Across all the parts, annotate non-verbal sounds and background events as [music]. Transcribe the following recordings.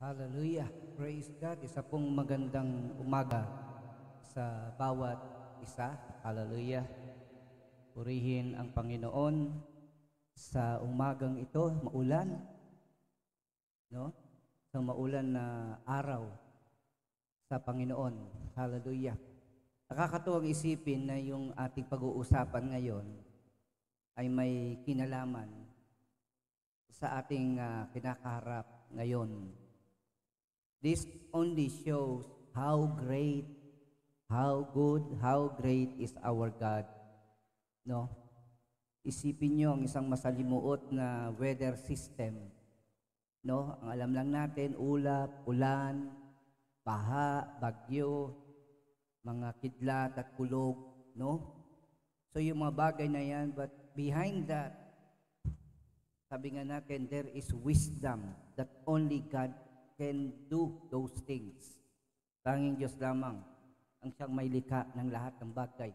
Hallelujah. Praise God. Isa pong magandang umaga sa bawat isa. Hallelujah. Purihin ang Panginoon sa umagang ito, maulan. No? Sa maulan na araw sa Panginoon. Hallelujah. Nakakatuwang isipin na yung ating pag-uusapan ngayon ay may kinalaman sa ating uh, kinakaharap ngayon This only shows how great, how good, how great is our God. No? Isipin niyo ang isang masalimuot na weather system. No? Ang alam lang natin, ulap, ulan, baha, bagyo, mga kidlat at kulog, no? So yung mga bagay na yan, but behind that, sabi nga natin, there is wisdom that only God can do those things. Tanging Diyos lamang ang siyang may likha ng lahat ng bagay.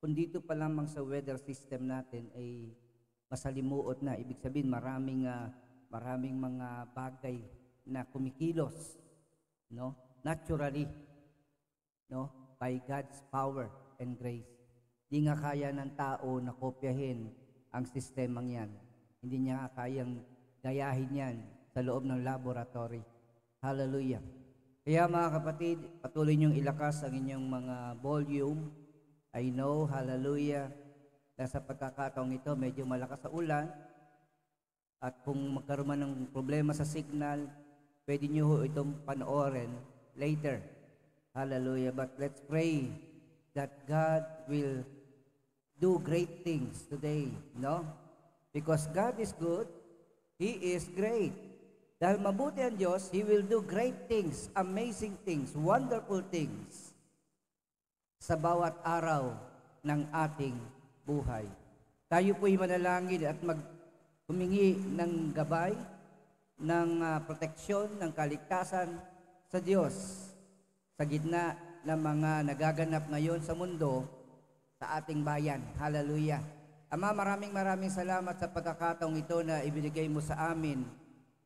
Kung dito pa lamang sa weather system natin ay masalimuot na, ibig sabihin maraming, uh, maraming mga bagay na kumikilos, no? naturally, no? by God's power and grace. Hindi nga kaya ng tao na kopyahin ang sistemang yan. Hindi niya nga kayang gayahin yan sa loob ng laboratory. Hallelujah. Kaya mga kapatid, patuloy niyong ilakas ang inyong mga volume. I know, hallelujah, Dahil sa pagkakataong ito medyo malakas sa ulan. At kung magkaroon man ng problema sa signal, pwede niyo ho itong panoorin later. Hallelujah. But let's pray that God will do great things today, no? Because God is good, He is great. Dahil mabuti ang Diyos, He will do great things, amazing things, wonderful things sa bawat araw ng ating buhay. Tayo po'y manalangin at mag humingi ng gabay, ng uh, proteksyon, ng kaligtasan sa Diyos sa gitna ng mga nagaganap ngayon sa mundo sa ating bayan. Hallelujah. Ama, maraming maraming salamat sa pagkakataong ito na ibinigay mo sa amin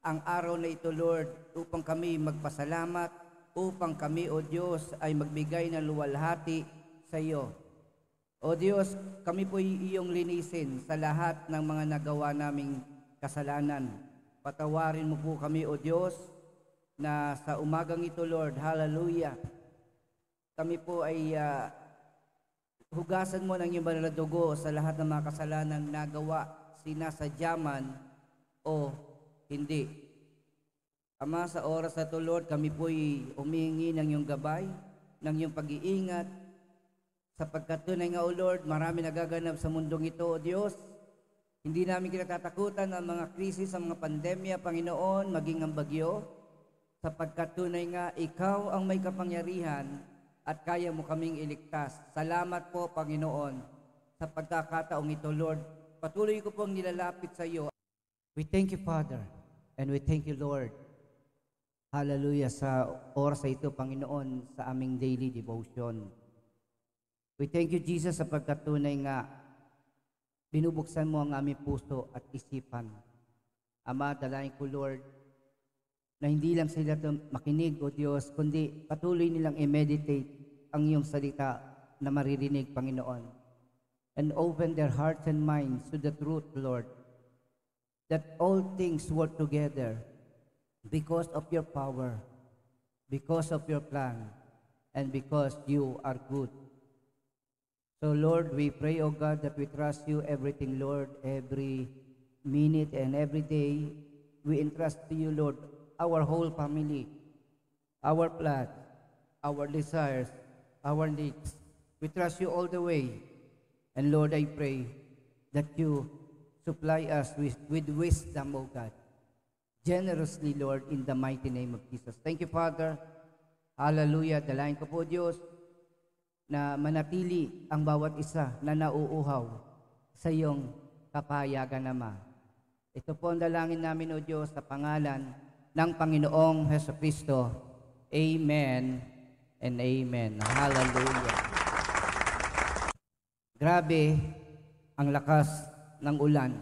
ang araw na ito, Lord, upang kami magpasalamat, upang kami, O Diyos, ay magbigay ng luwalhati sa iyo. O Diyos, kami po iyong linisin sa lahat ng mga nagawa naming kasalanan. Patawarin mo po kami, O Diyos, na sa umagang ito, Lord, hallelujah, kami po ay uh, hugasan mo ng iyong banal na dugo sa lahat ng mga kasalanan nagawa, sinasadyaman o hindi. Ama, sa oras na ito, Lord, kami po'y umingi ng iyong gabay, ng iyong pag-iingat, sapagkat tunay nga, O Lord, marami nagaganap sa mundong ito, O Diyos. Hindi namin kinatatakutan ang mga krisis, ang mga pandemya, Panginoon, maging ang bagyo, sapagkat tunay nga, Ikaw ang may kapangyarihan at kaya mo kaming iligtas. Salamat po, Panginoon, sa pagkakataong ito, Lord. Patuloy ko pong nilalapit sa iyo. We thank you, Father. And we thank you, Lord. Hallelujah sa oras sa ito, Panginoon, sa aming daily devotion. We thank you, Jesus, sa pagkatunay nga binubuksan mo ang aming puso at isipan. Ama, dalain ko, Lord, na hindi lang sila makinig, O Diyos, kundi patuloy nilang i-meditate ang iyong salita na maririnig, Panginoon. And open their hearts and minds to the truth, Lord that all things work together because of your power, because of your plan, and because you are good. So, Lord, we pray, O God, that we trust you everything, Lord, every minute and every day. We entrust to you, Lord, our whole family, our plans, our desires, our needs. We trust you all the way. And Lord, I pray that you Supply us with, with wisdom, O God. Generously, Lord, in the mighty name of Jesus. Thank you, Father. Hallelujah. Dalayan ko po, Diyos, na manatili ang bawat isa na nauuhaw sa iyong kapayagan naman. Ito po ang dalangin namin, O Diyos, sa pangalan ng Panginoong Heso Kristo. Amen and amen. Hallelujah. Grabe ang lakas ng ulan.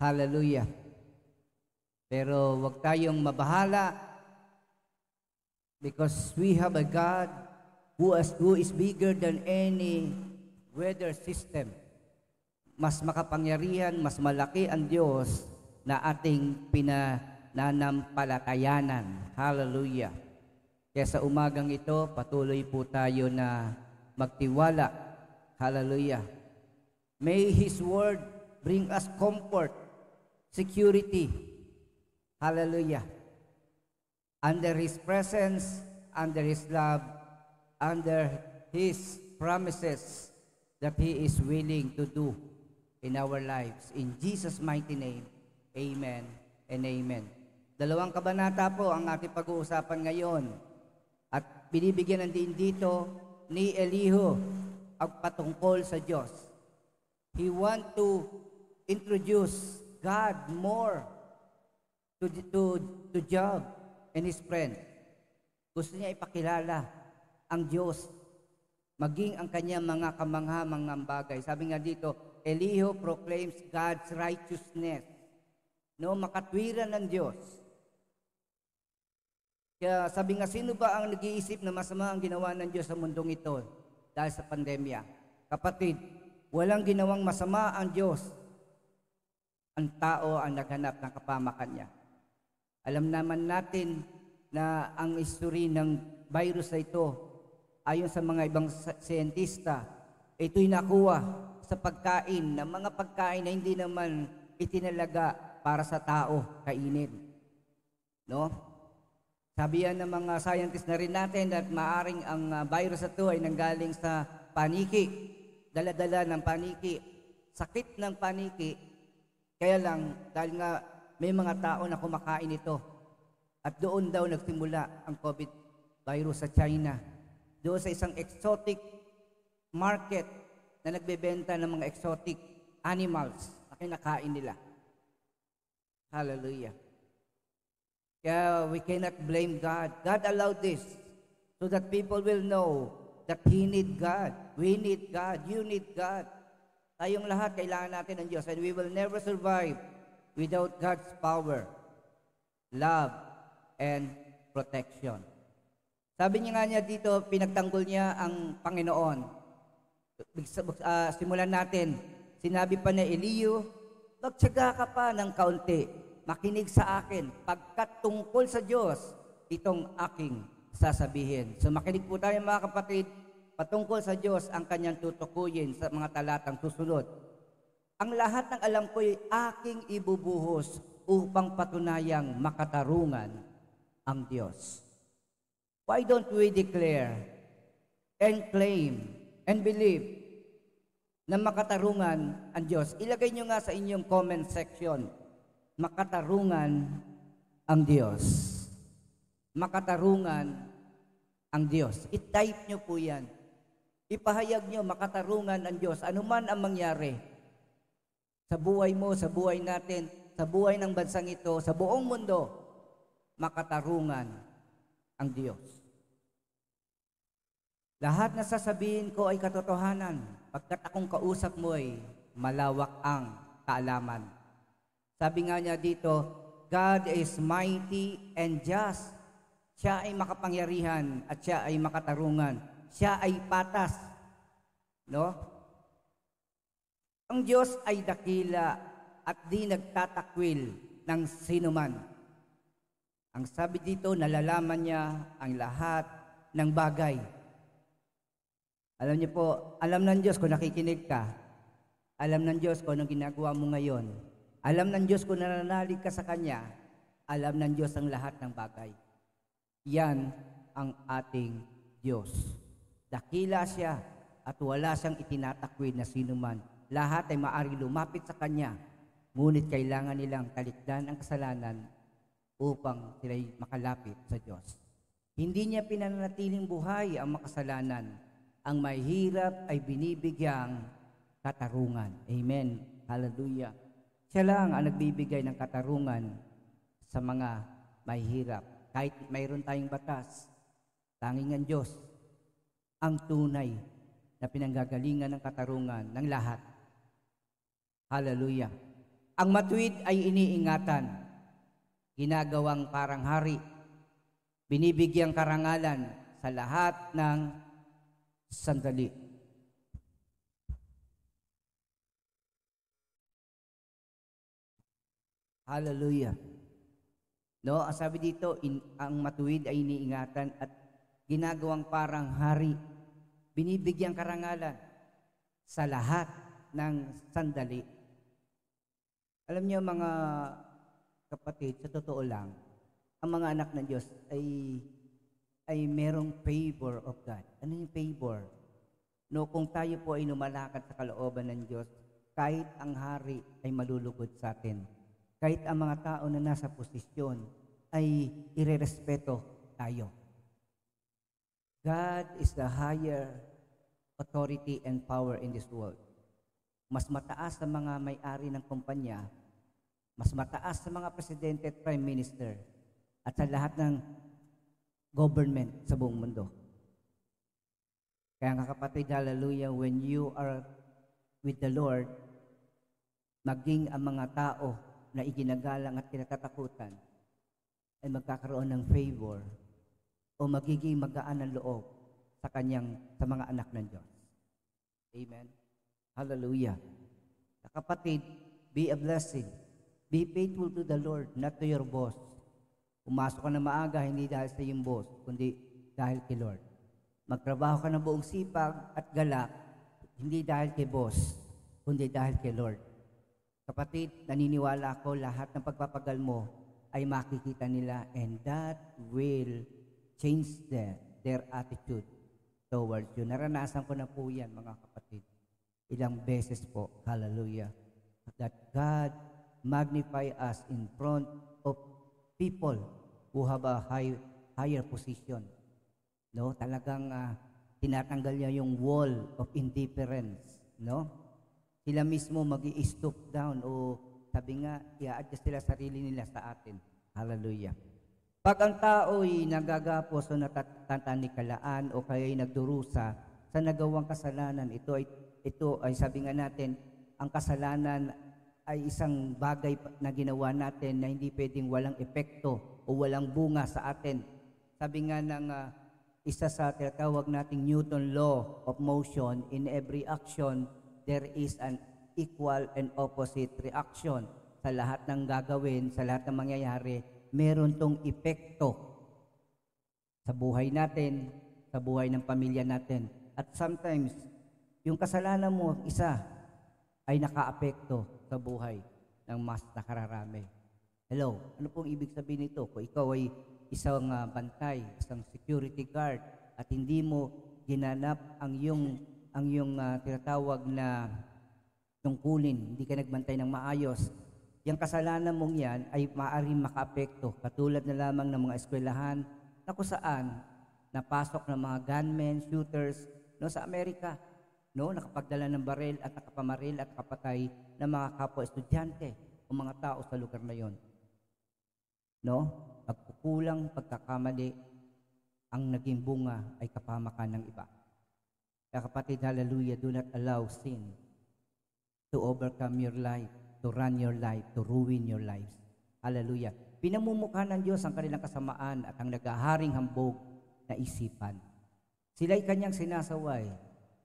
Hallelujah. Pero wag tayong mabahala because we have a God who is, who is bigger than any weather system. Mas makapangyarihan, mas malaki ang Diyos na ating pinananampalatayanan. Hallelujah. Kaya sa umagang ito, patuloy po tayo na magtiwala. Hallelujah may His word bring us comfort, security. Hallelujah. Under His presence, under His love, under His promises that He is willing to do in our lives. In Jesus' mighty name, Amen and Amen. Dalawang kabanata po ang ating pag-uusapan ngayon. At binibigyan ng din dito ni Elihu ang patungkol sa Diyos. He want to introduce God more to, to, to Job and his friend. Gusto niya ipakilala ang Diyos, maging ang kanyang mga kamangha-mangang bagay. Sabi nga dito, Eliho proclaims God's righteousness. No, makatwiran ng Diyos. Kaya sabi nga, sino ba ang nag-iisip na masama ang ginawa ng Diyos sa mundong ito dahil sa pandemya? Kapatid, Walang ginawang masama ang Diyos. Ang tao ang naghanap ng kapamakan niya. Alam naman natin na ang history ng virus na ito, ayon sa mga ibang siyentista, ito'y nakuha sa pagkain, ng mga pagkain na hindi naman itinalaga para sa tao kainin. No? Sabi yan ng mga scientists na rin natin at maaring ang ah, virus na ito ay nanggaling sa paniki daladala ng paniki, sakit ng paniki, kaya lang dahil nga may mga tao na kumakain ito. At doon daw nagsimula ang COVID virus sa China. Doon sa isang exotic market na nagbebenta ng mga exotic animals na kinakain nila. Hallelujah. Kaya we cannot blame God. God allowed this so that people will know that He need God. We need God. You need God. Tayong lahat kailangan natin ng Diyos and we will never survive without God's power, love, and protection. Sabi niya nga niya dito, pinagtanggol niya ang Panginoon. Uh, simulan natin. Sinabi pa niya, Eliyo, magtsaga ka pa ng kaunti. Makinig sa akin, pagkat tungkol sa Diyos, itong aking sasabihin. So makinig po tayo mga kapatid, patungkol sa Diyos ang kanyang tutukuyin sa mga talatang susunod. Ang lahat ng alam ko'y aking ibubuhos upang patunayang makatarungan ang Diyos. Why don't we declare and claim and believe na makatarungan ang Diyos? Ilagay nyo nga sa inyong comment section, makatarungan ang Diyos makatarungan ang Diyos. I-type nyo po yan. Ipahayag nyo makatarungan ang Diyos. Ano man ang mangyari sa buhay mo, sa buhay natin, sa buhay ng bansang ito, sa buong mundo, makatarungan ang Diyos. Lahat na sasabihin ko ay katotohanan pagkat akong kausap mo ay malawak ang kaalaman. Sabi nga niya dito, God is mighty and just siya ay makapangyarihan at siya ay makatarungan. Siya ay patas. No? Ang Diyos ay dakila at di nagtatakwil ng sinuman. Ang sabi dito, nalalaman niya ang lahat ng bagay. Alam niyo po, alam ng Diyos kung nakikinig ka. Alam ng Diyos kung anong ginagawa mo ngayon. Alam ng Diyos kung nananalig ka sa Kanya. Alam ng Diyos ang lahat ng bagay. Yan ang ating Diyos. Dakila siya at wala siyang itinatakwil na sino man. Lahat ay maari lumapit sa Kanya, ngunit kailangan nilang talikdan ang kasalanan upang sila'y makalapit sa Diyos. Hindi niya pinanatiling buhay ang makasalanan. Ang mahirap ay binibigyang katarungan. Amen. Hallelujah. Siya lang ang nagbibigay ng katarungan sa mga mahirap kahit mayroon tayong batas, tanging ang Diyos, ang tunay na pinanggagalingan ng katarungan ng lahat. Hallelujah. Ang matuwid ay iniingatan, ginagawang parang hari, binibigyang karangalan sa lahat ng sandali. Hallelujah. No, ang sabi dito, in, ang matuwid ay iniingatan at ginagawang parang hari. Binibigyang karangalan sa lahat ng sandali. Alam niyo mga kapatid, sa totoo lang, ang mga anak ng Diyos ay ay merong favor of God. Ano yung favor? No, kung tayo po ay lumalakad sa kalooban ng Diyos, kahit ang hari ay malulugod sa atin kahit ang mga tao na nasa posisyon ay irerespeto tayo. God is the higher authority and power in this world. Mas mataas sa mga may-ari ng kumpanya, mas mataas sa mga presidente at prime minister, at sa lahat ng government sa buong mundo. Kaya nga kapatid, hallelujah, when you are with the Lord, maging ang mga tao na iginagalang at kinatatakutan ay magkakaroon ng favor o magiging magaan ng loob sa kanyang sa mga anak ng Diyos. Amen. Hallelujah. Kapatid, be a blessing. Be faithful to the Lord, not to your boss. Umasok ka na maaga, hindi dahil sa iyong boss, kundi dahil kay Lord. Magtrabaho ka na buong sipag at galak, hindi dahil kay boss, kundi dahil kay Lord. Kapatid, naniniwala ko lahat ng pagpapagal mo ay makikita nila and that will change their, their attitude towards you. Naranasan ko na po yan, mga kapatid. Ilang beses po, hallelujah, that God magnify us in front of people who have a high, higher position. No, talagang uh, tinatanggal niya yung wall of indifference, no? sila mismo mag stop down o sabi nga, i-adjust sila sarili nila sa atin. Hallelujah. Pag ang tao'y nagagapos o kalaan o kaya'y nagdurusa sa nagawang kasalanan, ito ay, ito ay sabi nga natin, ang kasalanan ay isang bagay na ginawa natin na hindi pwedeng walang epekto o walang bunga sa atin. Sabi nga ng uh, isa sa tinatawag nating Newton Law of Motion, in every action, there is an equal and opposite reaction sa lahat ng gagawin, sa lahat ng mangyayari, meron tong epekto sa buhay natin, sa buhay ng pamilya natin. At sometimes, yung kasalanan mo, isa, ay nakaapekto sa buhay ng mas nakararami. Hello, ano pong ibig sabihin nito? Kung ikaw ay isang uh, bantay, isang security guard, at hindi mo ginanap ang iyong ang iyong uh, tinatawag na tungkulin, hindi ka nagbantay ng maayos, yung kasalanan mong yan ay maaaring makaapekto, katulad na lamang ng mga eskwelahan na kung saan napasok ng mga gunmen, shooters no, sa Amerika, no, nakapagdala ng baril at nakapamaril at kapatay ng mga kapwa estudyante o mga tao sa lugar na yon. No? Pagkukulang, pagkakamali, ang naging bunga ay kapamakan ng iba. Kapatid, hallelujah, do not allow sin to overcome your life, to run your life, to ruin your life. Hallelujah. Pinamumukha ng Diyos ang kanilang kasamaan at ang nagaharing hambog na isipan. Sila'y kanyang sinasaway.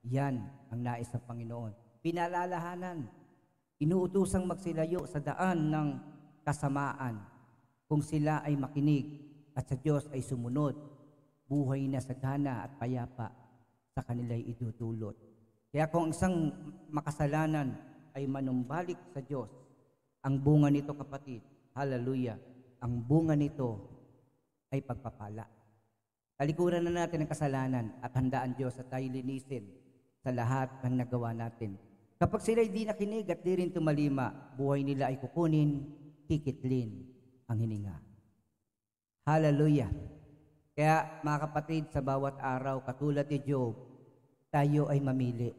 Yan ang nais ng Panginoon. Pinalalahanan. Inuutosang magsilayo sa daan ng kasamaan kung sila ay makinig at sa Diyos ay sumunod. Buhay na sagana at payapa sa kanila idudulot. Kaya kung isang makasalanan ay manumbalik sa Diyos, ang bunga nito kapatid, hallelujah, ang bunga nito ay pagpapala. Talikuran na natin ang kasalanan at handaan Diyos sa tayo linisin sa lahat ng nagawa natin. Kapag sila hindi nakinig at di rin tumalima, buhay nila ay kukunin, kikitlin ang hininga. Hallelujah! Kaya mga kapatid, sa bawat araw, katulad ni Job, tayo ay mamili.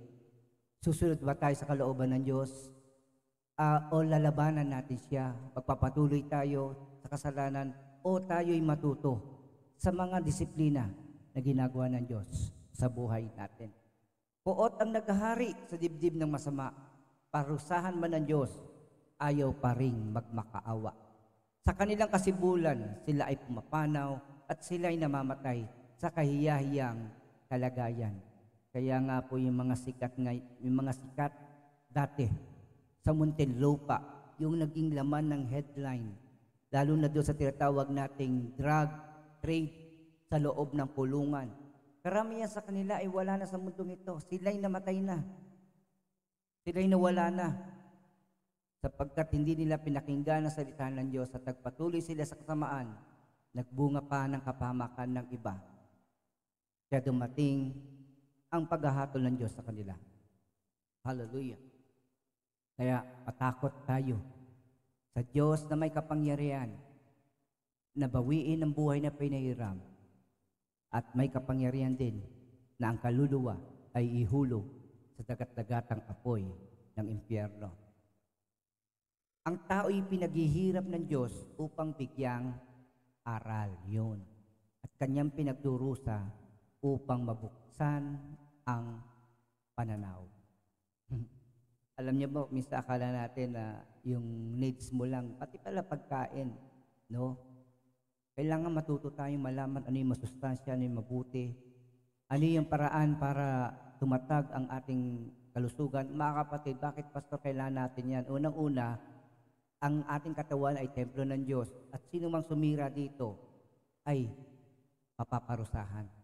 Susunod ba tayo sa kalooban ng Diyos? Uh, o lalabanan natin siya? Pagpapatuloy tayo sa kasalanan o tayo'y matuto sa mga disiplina na ginagawa ng Diyos sa buhay natin. Puot ang naghahari sa dibdib ng masama, parusahan man ng Diyos, ayaw pa ring magmakaawa. Sa kanilang kasibulan, sila ay pumapanaw at sila ay namamatay sa kahiyahiyang kalagayan. Kaya nga po yung mga sikat ng yung mga sikat dati sa Muntinlupa, yung naging laman ng headline, lalo na doon sa tinatawag nating drug trade sa loob ng kulungan. Karamihan sa kanila ay wala na sa mundong ito. Sila'y namatay na. Sila'y nawala na. Sapagkat hindi nila pinakinggan ang salita ng Diyos at nagpatuloy sila sa kasamaan, nagbunga pa ng kapamakan ng iba. Kaya dumating ang paghahatol ng Diyos sa kanila. Hallelujah. Kaya patakot tayo sa Diyos na may kapangyarihan na bawiin ang buhay na pinahiram at may kapangyarihan din na ang kaluluwa ay ihulog sa dagat-dagatang apoy ng impyerno. Ang tao'y pinaghihirap ng Diyos upang bigyang aral yon at kanyang pinagdurusa upang mabuksan ang pananaw. [laughs] Alam niyo ba, minsan akala natin na yung needs mo lang, pati pala pagkain, no? Kailangan matuto tayong malaman ano yung masustansya, ano yung mabuti, ano yung paraan para tumatag ang ating kalusugan. Mga kapatid, bakit pastor kailangan natin yan? Unang-una, ang ating katawan ay templo ng Diyos at sino mang sumira dito ay papaparusahan.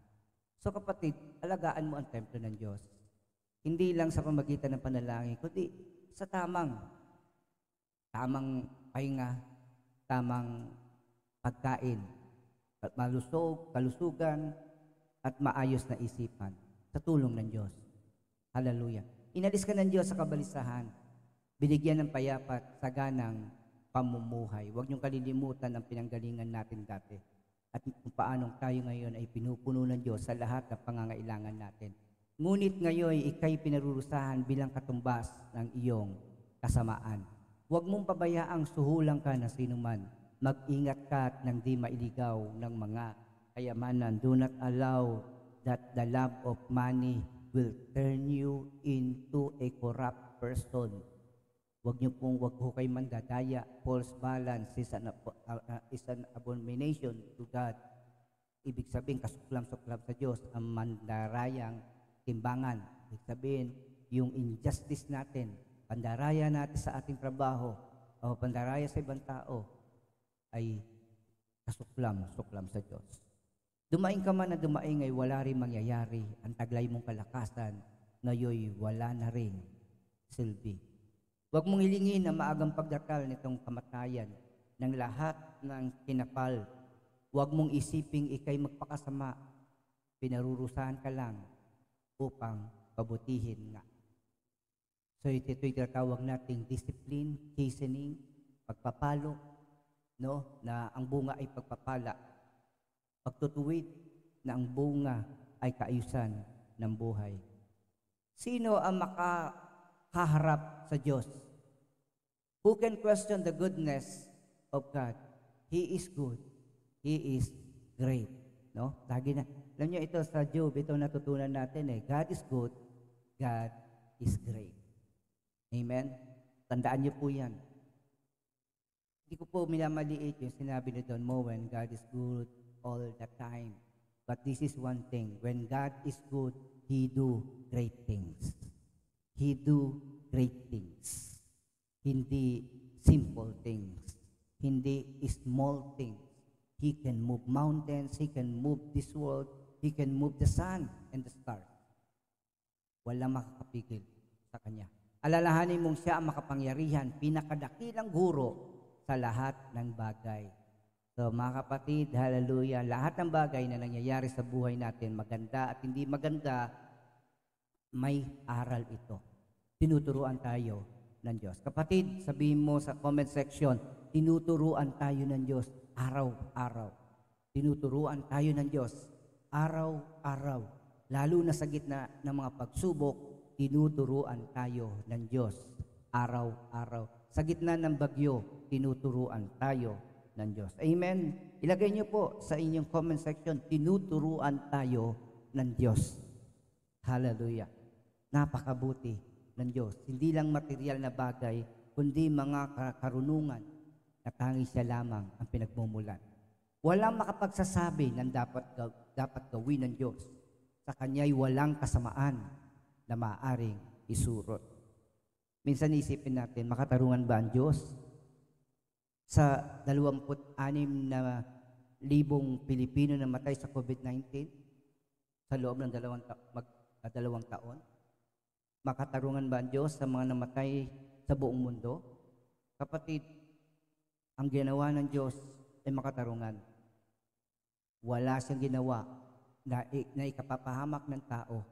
So kapatid, alagaan mo ang templo ng Diyos. Hindi lang sa pamagitan ng panalangin, kundi sa tamang, tamang pahinga, tamang pagkain, malusog, kalusugan, at maayos na isipan sa tulong ng Diyos. Hallelujah. Inalis ka ng Diyos sa kabalisahan. Binigyan ng payapa sa ganang pamumuhay. Huwag niyong kalilimutan ang pinanggalingan natin dati at kung paanong tayo ngayon ay pinupuno ng Diyos sa lahat ng pangangailangan natin. Ngunit ngayon ay ikay pinarurusahan bilang katumbas ng iyong kasamaan. Huwag mong pabayaang suhulang ka na sinuman. Mag-ingat ka at nang di mailigaw ng mga kayamanan. Do not allow that the love of money will turn you into a corrupt person Huwag niyo pong wag ho kayo mandadaya. False balance is an, uh, is an abomination to God. Ibig sabihin, kasuklam-suklam sa Diyos ang mandarayang timbangan. Ibig sabihin, yung injustice natin, pandaraya natin sa ating trabaho, o pandaraya sa ibang tao, ay kasuklam-suklam sa Diyos. Dumain ka man na dumaing ay wala rin mangyayari. Ang taglay mong kalakasan, ngayoy wala na rin silbi Huwag mong hilingin ang hmm. maagang pagdakal nitong kamatayan ng lahat ng kinapal. Huwag mong isiping ikay magpakasama. Pinarurusahan ka lang upang pabutihin nga. So ito ito'y tinatawag nating discipline, chastening, pagpapalo, no? na ang bunga ay pagpapala. Pagtutuwid na ang bunga ay kaayusan ng buhay. Sino ang maka kaharap sa Diyos. Who can question the goodness of God? He is good. He is great. No? Lagi na. Alam niyo ito sa Job, ito natutunan natin eh. God is good. God is great. Amen? Tandaan niyo po yan. Hindi ko po minamaliit yung sinabi ni Don Moen, God is good all the time. But this is one thing. When God is good, He do great things. He do great things. Hindi simple things. Hindi small things. He can move mountains. He can move this world. He can move the sun and the stars. Wala makakapigil sa Kanya. Alalahanin mong siya ang makapangyarihan, pinakadakilang guro sa lahat ng bagay. So mga kapatid, hallelujah, lahat ng bagay na nangyayari sa buhay natin, maganda at hindi maganda, may aral ito. Tinuturuan tayo ng Diyos. Kapatid, sabihin mo sa comment section, tinuturuan tayo ng Diyos araw-araw. Tinuturuan tayo ng Diyos araw-araw. Lalo na sa gitna ng mga pagsubok, tinuturuan tayo ng Diyos araw-araw. Sa gitna ng bagyo, tinuturuan tayo ng Diyos. Amen. Ilagay niyo po sa inyong comment section, tinuturuan tayo ng Diyos. Hallelujah napakabuti ng Diyos. Hindi lang material na bagay, kundi mga karunungan na tanging siya lamang ang pinagmumulan. Walang makapagsasabi ng dapat, dapat gawin ng Diyos. Sa Kanya'y walang kasamaan na maaring isurot. Minsan isipin natin, makatarungan ba ang Diyos? Sa 26 na libong Pilipino na matay sa COVID-19 sa loob ng dalawang, ta- mag, dalawang taon, makatarungan ba ang Diyos sa mga namatay sa buong mundo? Kapatid, ang ginawa ng Diyos ay makatarungan. Wala siyang ginawa na, na ikapapahamak ng tao.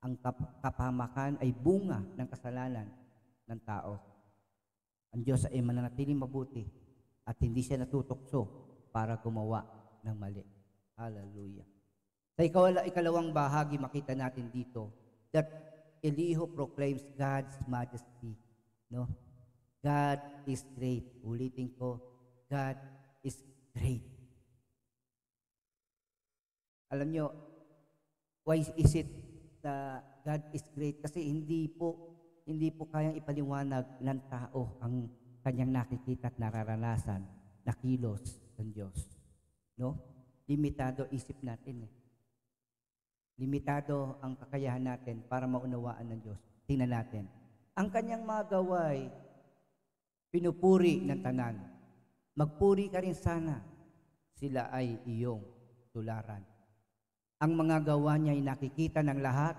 Ang kapahamakan ay bunga ng kasalanan ng tao. Ang Diyos ay mananatiling mabuti at hindi siya natutokso para gumawa ng mali. Hallelujah. Sa ikawala, ikalawang bahagi, makita natin dito that Elihu proclaims God's majesty. No? God is great. Ulitin ko, God is great. Alam nyo, why is it that God is great? Kasi hindi po, hindi po kayang ipaliwanag ng tao ang kanyang nakikita at nararanasan na kilos ng Diyos. No? Limitado isip natin eh. Limitado ang kakayahan natin para maunawaan ng Diyos. Tingnan natin. Ang kanyang mga gaway, pinupuri ng tanan. Magpuri ka rin sana. Sila ay iyong tularan. Ang mga gawa niya ay nakikita ng lahat.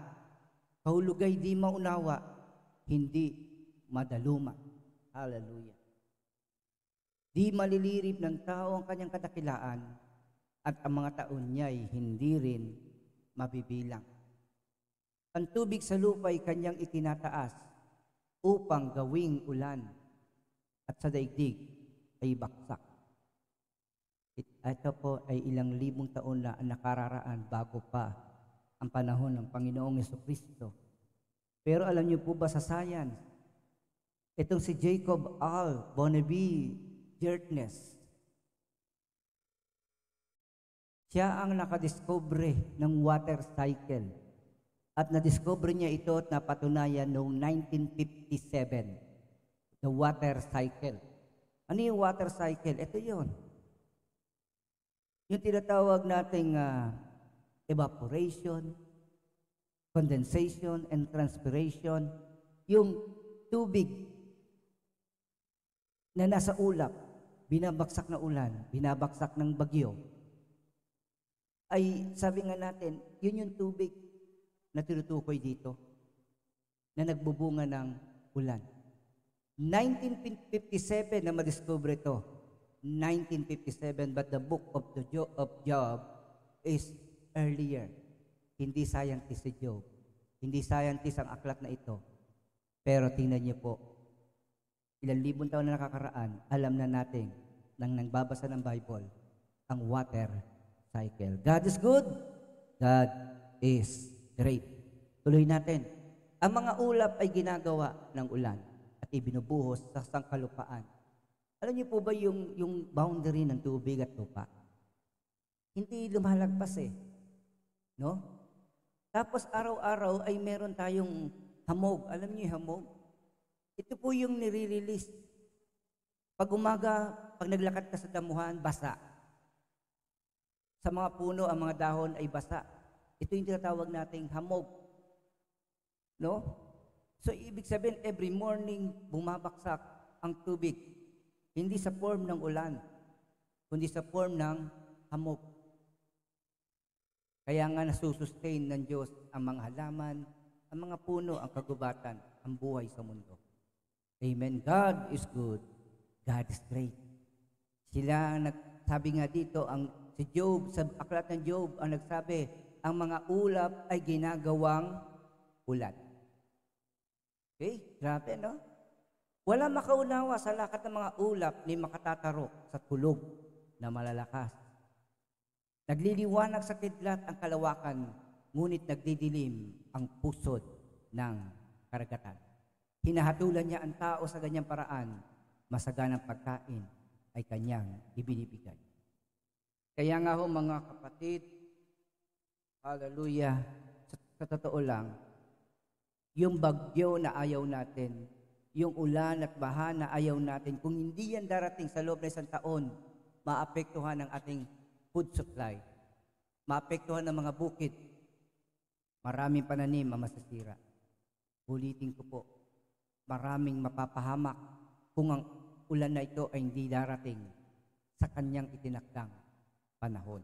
Kahulugay di maunawa, hindi madaluma. Hallelujah. Di malilirip ng tao ang kanyang kadakilaan at ang mga taon niya ay hindi rin mabibilang. Ang tubig sa lupa ay kanyang itinataas upang gawing ulan at sa daigdig ay baksak. It, ito po ay ilang libong taon na ang nakararaan bago pa ang panahon ng Panginoong Yeso Kristo. Pero alam niyo po ba sa science, itong si Jacob Al Bonavie Jertnes, Siya ang nakadiskubre ng water cycle at nadiskubre niya ito at napatunayan noong 1957, the water cycle. Ano yung water cycle? Ito yon. Yung tinatawag nating uh, evaporation, condensation, and transpiration, yung tubig na nasa ulap, binabagsak na ulan, binabagsak ng bagyo, ay sabi nga natin, yun yung tubig na tinutukoy dito na nagbubunga ng ulan. 1957 na madiscover ito. 1957, but the book of the jo- of Job is earlier. Hindi scientist si Job. Hindi scientist ang aklat na ito. Pero tingnan niyo po, ilang libon taon na nakakaraan, alam na natin nang nagbabasa ng Bible, ang water cycle. God is good. God is great. Tuloy natin. Ang mga ulap ay ginagawa ng ulan at ibinubuhos sa sangkalupaan. Alam niyo po ba yung, yung boundary ng tubig at lupa? Hindi lumalagpas eh. No? Tapos araw-araw ay meron tayong hamog. Alam niyo yung hamog? Ito po yung nire-release. Pag umaga, pag naglakad ka sa damuhan, basa. Sa mga puno, ang mga dahon ay basa. Ito yung tinatawag nating hamog. No? So, ibig sabihin, every morning, bumabaksak ang tubig. Hindi sa form ng ulan, kundi sa form ng hamog. Kaya nga nasusustain ng Diyos ang mga halaman, ang mga puno, ang kagubatan, ang buhay sa mundo. Amen. God is good. God is great. Sila, nagsabi nga dito, ang Si Job, sa aklat ng Job, ang nagsabi, ang mga ulap ay ginagawang ulat. Okay? Grabe, no? Wala makaunawa sa lakat ng mga ulap ni makatatarok sa tulog na malalakas. Nagliliwanag sa kidlat ang kalawakan, ngunit nagdidilim ang pusod ng karagatan. Hinahatulan niya ang tao sa ganyang paraan, masaganang pagkain ay kanyang ibinibigay. Kaya nga ho mga kapatid, hallelujah, sa, sa totoo lang, yung bagyo na ayaw natin, yung ulan at baha na ayaw natin, kung hindi yan darating sa loob ng isang taon, maapektuhan ang ating food supply, maapektuhan ang mga bukid, maraming pananim ang masasira. Ulitin ko po, maraming mapapahamak kung ang ulan na ito ay hindi darating sa kanyang itinakdang panahon.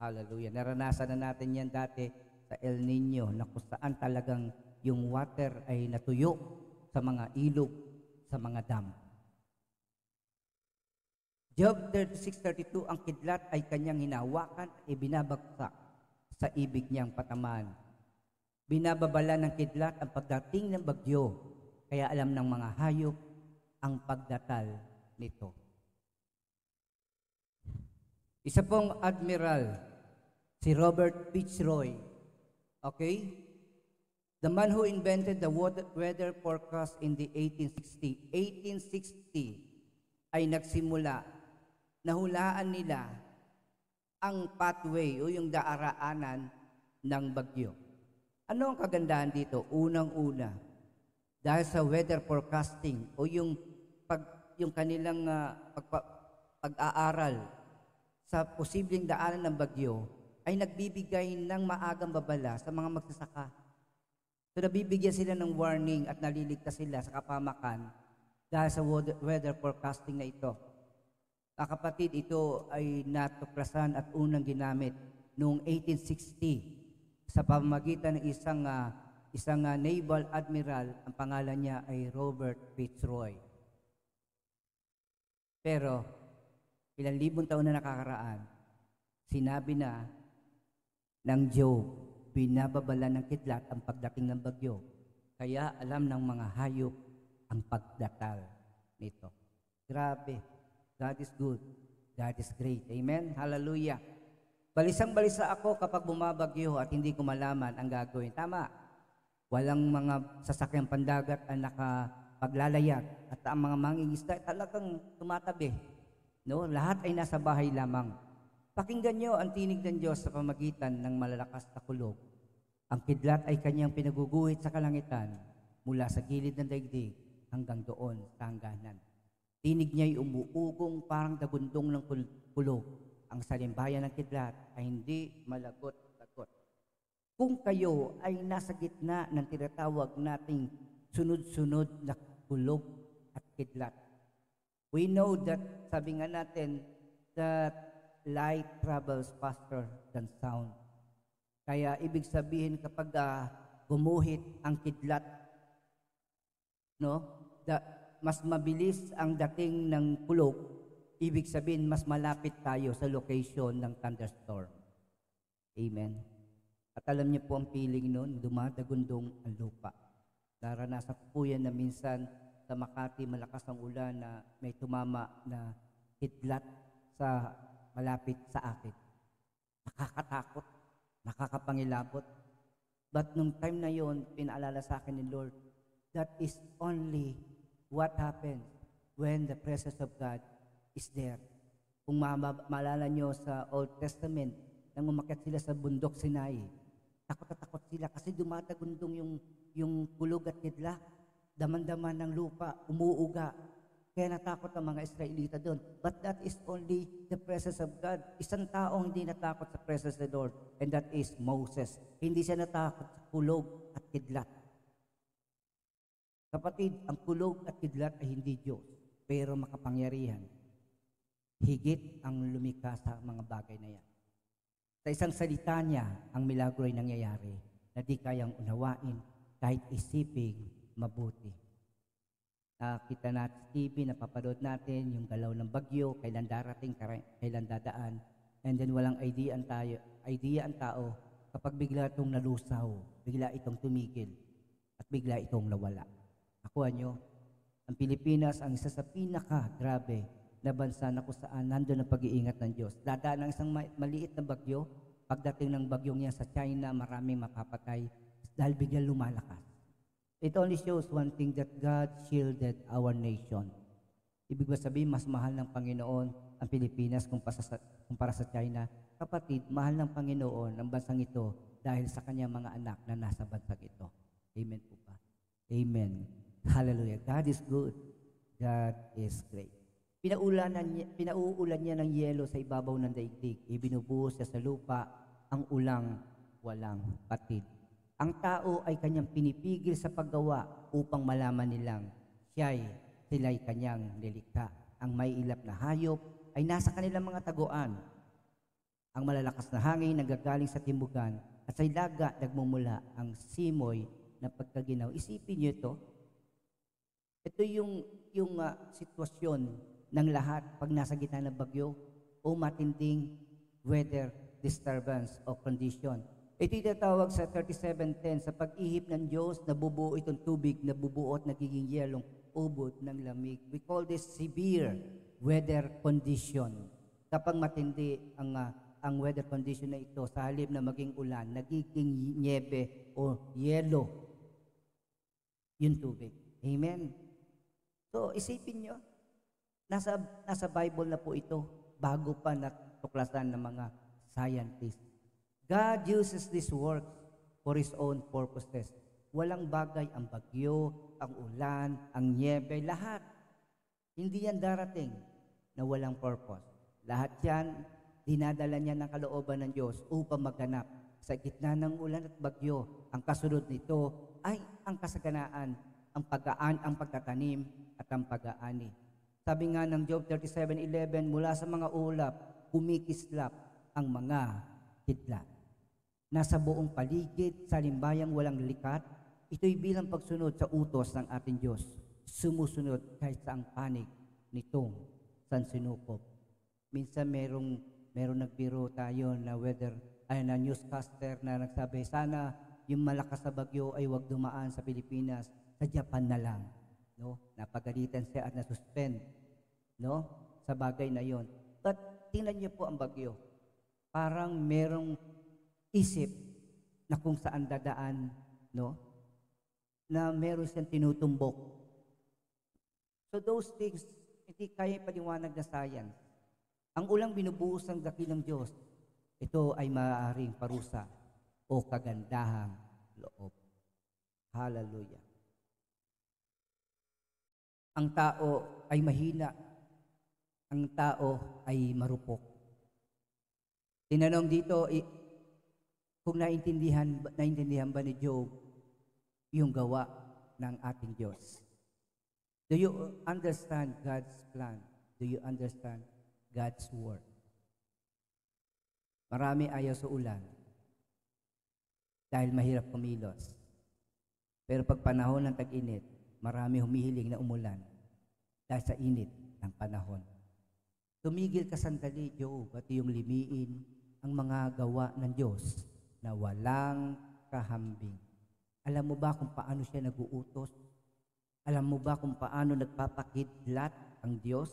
Hallelujah. Naranasan na natin yan dati sa El Nino na kung saan talagang yung water ay natuyo sa mga ilog, sa mga dam. Job 36.32, ang kidlat ay kanyang hinawakan at ibinabagsak sa ibig niyang patamaan. Binababala ng kidlat ang pagdating ng bagyo, kaya alam ng mga hayop ang pagdatal nito. Isa pong admiral, si Robert Fitzroy. Okay? The man who invented the weather forecast in the 1860, 1860 ay nagsimula, nahulaan nila ang pathway o yung daaraanan ng bagyo. Ano ang kagandahan dito? Unang-una, dahil sa weather forecasting o yung pag yung kanilang uh, ah, pag, pag-aaral sa posibleng daanan ng bagyo ay nagbibigay ng maagang babala sa mga magsasaka. So nabibigyan sila ng warning at naliligtas sila sa kapamakan dahil sa weather forecasting na ito. Mga kapatid, ito ay natuklasan at unang ginamit noong 1860 sa pamamagitan ng isang uh, isang uh, naval admiral, ang pangalan niya ay Robert Fitzroy. Pero ilang libong taon na nakakaraan, sinabi na ng Job, binababala ng kidlat ang pagdating ng bagyo. Kaya alam ng mga hayop ang pagdatal nito. Grabe. God is good. God is great. Amen? Hallelujah. Balisang-balisa ako kapag bumabagyo at hindi ko malaman ang gagawin. Tama. Walang mga sasakyang pandagat ang nakapaglalayag at ang mga mangingisda talagang tumatabi No, lahat ay nasa bahay lamang. Pakinggan niyo ang tinig ng Diyos sa pamagitan ng malalakas na kulog. Ang kidlat ay kanyang pinaguguhit sa kalangitan mula sa gilid ng daigdig hanggang doon sa hangganan. Tinig niya ay umuugong parang dagundong ng kulog. Ang salimbayan ng kidlat ay hindi malagot takot. Kung kayo ay nasa gitna ng tinatawag nating sunod-sunod na kulog at kidlat, We know that, sabi nga natin, that light travels faster than sound. Kaya ibig sabihin kapag uh, gumuhit ang kidlat, no? Da, mas mabilis ang dating ng kulog, ibig sabihin mas malapit tayo sa location ng thunderstorm. Amen. At alam niyo po ang feeling noon, dumadagundong ang lupa. Naranasan ko po yan na minsan sa Makati, malakas ang ulan na may tumama na hidlat sa malapit sa akin. Nakakatakot, nakakapangilabot. But nung time na yon, pinaalala sa akin ni Lord, that is only what happens when the presence of God is there. Kung ma- ma- maalala nyo sa Old Testament, nang umakyat sila sa bundok Sinai, takot na takot sila kasi dumadagundong yung, yung kulog at kidlak daman ng lupa, umuuga. Kaya natakot ang mga Israelita doon. But that is only the presence of God. Isang tao hindi natakot sa presence of the Lord, and that is Moses. Hindi siya natakot sa kulog at kidlat. Kapatid, ang kulog at kidlat ay hindi Diyos, pero makapangyarihan. Higit ang lumikha sa mga bagay na yan. Sa isang salita niya, ang milagro ay nangyayari na di kayang unawain kahit isipin mabuti. Nakita natin sa TV, napapanood natin yung galaw ng bagyo, kailan darating, kailan dadaan, and then walang idea ang, tayo, idea ang tao kapag bigla itong nalusaw, bigla itong tumigil, at bigla itong nawala. Ako nyo, ang Pilipinas ang isa sa pinaka grabe na bansa na kung saan nandun ang pag-iingat ng Diyos. Dadaan ang isang maliit na bagyo, pagdating ng bagyong yan sa China, maraming mapapatay dahil bigla lumalakas. It only shows one thing that God shielded our nation. Ibig ba sabihin, mas mahal ng Panginoon ang Pilipinas kumpara sa, China? Kapatid, mahal ng Panginoon ang bansang ito dahil sa kanyang mga anak na nasa bansang ito. Amen po ba? Amen. Hallelujah. God is good. God is great. Pinauulanan niya, pinauulan niya ng yelo sa ibabaw ng daigdig. Ibinubuhos niya sa lupa ang ulang walang patid ang tao ay kanyang pinipigil sa paggawa upang malaman nilang siya'y sila'y kanyang nilikha. Ang may ilap na hayop ay nasa kanilang mga taguan. Ang malalakas na hangin nagagaling sa timbugan at sa ilaga nagmumula ang simoy na pagkaginaw. Isipin niyo ito. Ito yung, yung uh, sitwasyon ng lahat pag nasa gitna ng bagyo o matinding weather disturbance o condition Ititatawag sa 37.10, sa pag-ihip ng Diyos, nabubuo itong tubig, nabubuo at nagiging yelong ubod ng lamig. We call this severe weather condition. Kapag matindi ang, uh, ang weather condition na ito, sa halip na maging ulan, nagiging niebe o yelo yung tubig. Amen? So, isipin nyo, nasa, nasa Bible na po ito bago pa natuklasan ng mga scientists. God uses this work for His own purposes. Walang bagay ang bagyo, ang ulan, ang niebe, lahat. Hindi yan darating na walang purpose. Lahat yan, dinadala niya ng kalooban ng Diyos upang maganap sa gitna ng ulan at bagyo. Ang kasunod nito ay ang kasaganaan, ang pagkaan, ang pagtatanim at ang pag-aani. Sabi nga ng Job 37.11, mula sa mga ulap, kumikislap ang mga kidlat nasa buong paligid, sa limbayang walang likat, ito'y bilang pagsunod sa utos ng ating Diyos. Sumusunod kahit sa ang panig nitong sansinukop. Minsan merong, merong nagbiro tayo na weather, ay na newscaster na nagsabi, sana yung malakas na bagyo ay wag dumaan sa Pilipinas, sa Japan na lang. No? Napagalitan siya at nasuspend no? sa bagay na yon. But tingnan niyo po ang bagyo. Parang merong isip na kung saan dadaan, no? Na meron siyang tinutumbok. So those things, hindi kaya paliwanag na science. Ang ulang binubuhos ng dakilang ng Diyos, ito ay maaaring parusa o kagandahang loob. Hallelujah. Ang tao ay mahina. Ang tao ay marupok. Tinanong dito, kung naintindihan, naintindihan ba ni Job yung gawa ng ating Diyos. Do you uh, understand God's plan? Do you understand God's word? Marami ayaw sa ulan dahil mahirap kumilos. Pero pag panahon ng tag-init, marami humihiling na umulan dahil sa init ng panahon. Tumigil ka sandali, Job, at iyong limiin ang mga gawa ng Diyos na walang kahambing. Alam mo ba kung paano siya naguutos? Alam mo ba kung paano nagpapakidlat ang Diyos?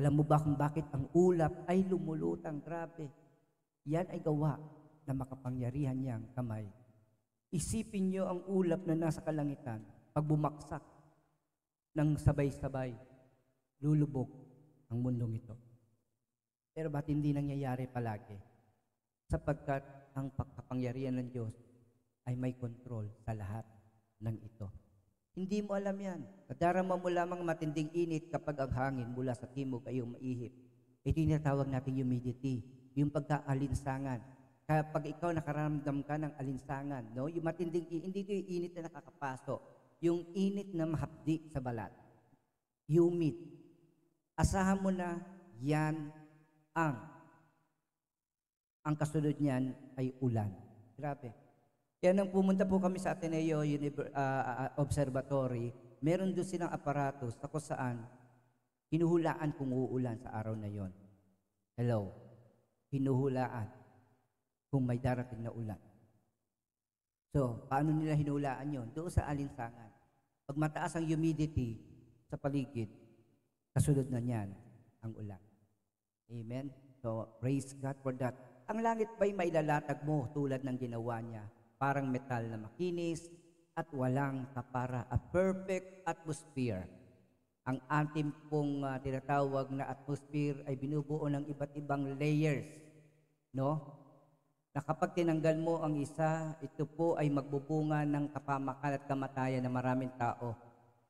Alam mo ba kung bakit ang ulap ay lumulutang grabe? Yan ay gawa na makapangyarihan niyang kamay. Isipin niyo ang ulap na nasa kalangitan, pag bumaksak ng sabay-sabay, lulubog ang mundong ito. Pero ba't hindi nangyayari palagi? sapagkat ang pagkapangyarihan ng Diyos ay may control sa lahat ng ito. Hindi mo alam yan. Kadarama mo lamang matinding init kapag ang hangin mula sa timog ay umaihip. Eh, ito yung natawag natin humidity, yung pagkaalinsangan. Kaya pag ikaw nakaramdam ka ng alinsangan, no? yung matinding init, hindi ito yung init na nakakapaso. Yung init na mahapdi sa balat. Humid. Asahan mo na yan ang ang kasunod niyan ay ulan. Grabe. Kaya nang pumunta po kami sa Ateneo Univer- uh, Observatory, meron doon silang aparatos na kung saan hinuhulaan kung uulan sa araw na yon. Hello. Hinuhulaan kung may darating na ulan. So, paano nila hinulaan yon? Doon sa alinsangan. Pag mataas ang humidity sa paligid, kasunod na niyan ang ulan. Amen? So, praise God for that ang langit ba'y mailalatag mo tulad ng ginawa niya, parang metal na makinis at walang kapara, a perfect atmosphere. Ang ating pong uh, tinatawag na atmosphere ay binubuo ng iba't ibang layers, no? Na kapag tinanggal mo ang isa, ito po ay magbubunga ng kapamakan at kamatayan ng maraming tao.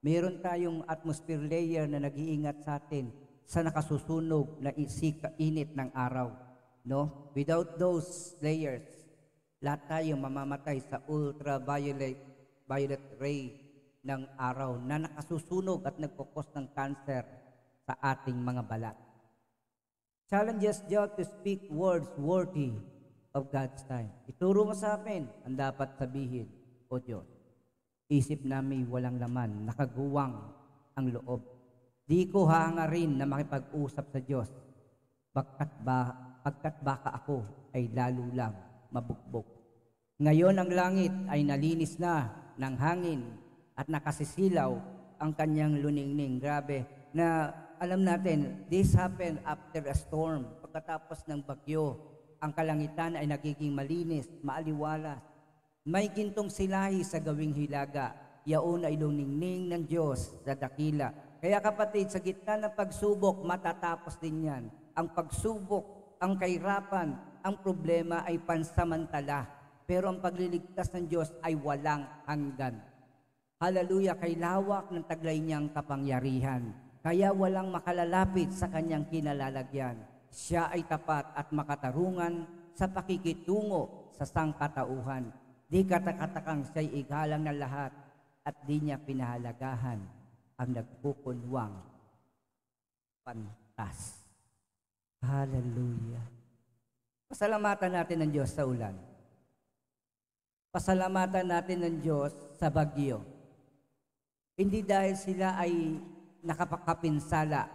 Meron tayong atmosphere layer na nag-iingat sa atin sa nakasusunog na isika init ng araw No? Without those layers, lahat tayo mamamatay sa ultraviolet violet ray ng araw na nakasusunog at nagkukos ng cancer sa ating mga balat. Challenges Job to speak words worthy of God's time. Ituro mo sa akin ang dapat sabihin, O Diyos. Isip namin walang laman, nakaguwang ang loob. Di ko hangarin na makipag-usap sa Diyos. bakat ba sapagkat baka ako ay lalo lang mabukbok. Ngayon ang langit ay nalinis na ng hangin at nakasisilaw ang kanyang luningning. Grabe na alam natin, this happened after a storm, pagkatapos ng bagyo. Ang kalangitan ay nagiging malinis, maaliwalas. May gintong silahi sa gawing hilaga, yaon ay luningning ng Diyos sa dakila. Kaya kapatid, sa gitna ng pagsubok, matatapos din yan. Ang pagsubok ang kairapan, ang problema ay pansamantala. Pero ang pagliligtas ng Diyos ay walang hanggan. Hallelujah, kay lawak ng taglay niyang kapangyarihan. Kaya walang makalalapit sa kanyang kinalalagyan. Siya ay tapat at makatarungan sa pakikitungo sa sangkatauhan. Di katakatakang siya'y igalang ng lahat at di niya pinahalagahan ang nagpupunwang pantas. Hallelujah. Pasalamatan natin ng Diyos sa ulan. Pasalamatan natin ng Diyos sa bagyo. Hindi dahil sila ay nakapakapinsala,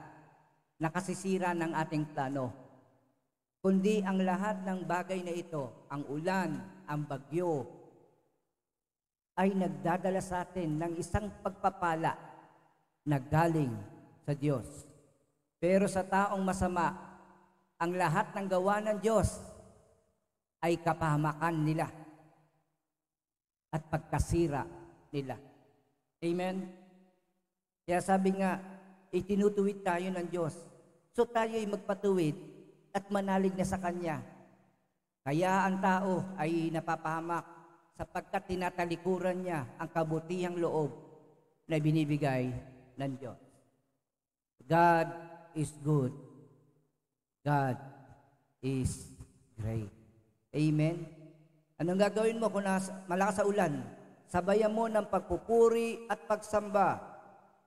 nakasisira ng ating plano, kundi ang lahat ng bagay na ito, ang ulan, ang bagyo, ay nagdadala sa atin ng isang pagpapala na galing sa Diyos. Pero sa taong masama, ang lahat ng gawa ng Diyos ay kapahamakan nila at pagkasira nila. Amen? Kaya sabi nga, itinutuwid tayo ng Diyos. So tayo'y ay magpatuwid at manalig na sa Kanya. Kaya ang tao ay napapahamak sapagkat tinatalikuran niya ang kabutihang loob na binibigay ng Diyos. God is good God is great. Amen? Anong gagawin mo kung malakas sa ulan? Sabayan mo ng pagpupuri at pagsamba.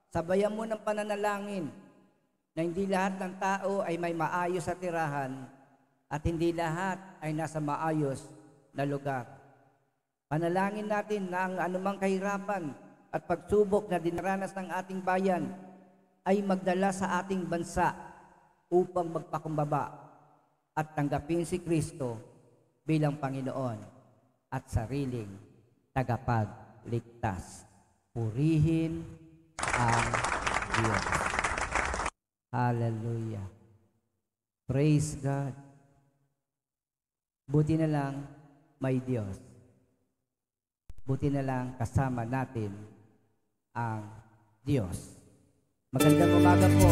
Sabayan mo ng pananalangin na hindi lahat ng tao ay may maayos sa tirahan at hindi lahat ay nasa maayos na lugar. Panalangin natin na ang anumang kahirapan at pagsubok na dinaranas ng ating bayan ay magdala sa ating bansa upang magpakumbaba at tanggapin si Kristo bilang Panginoon at sariling tagapagligtas. Purihin ang Diyos. Hallelujah. Praise God. Buti na lang may Diyos. Buti na lang kasama natin ang Diyos. Magandang umaga po.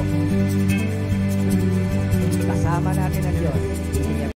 Kasama natin ang Diyos.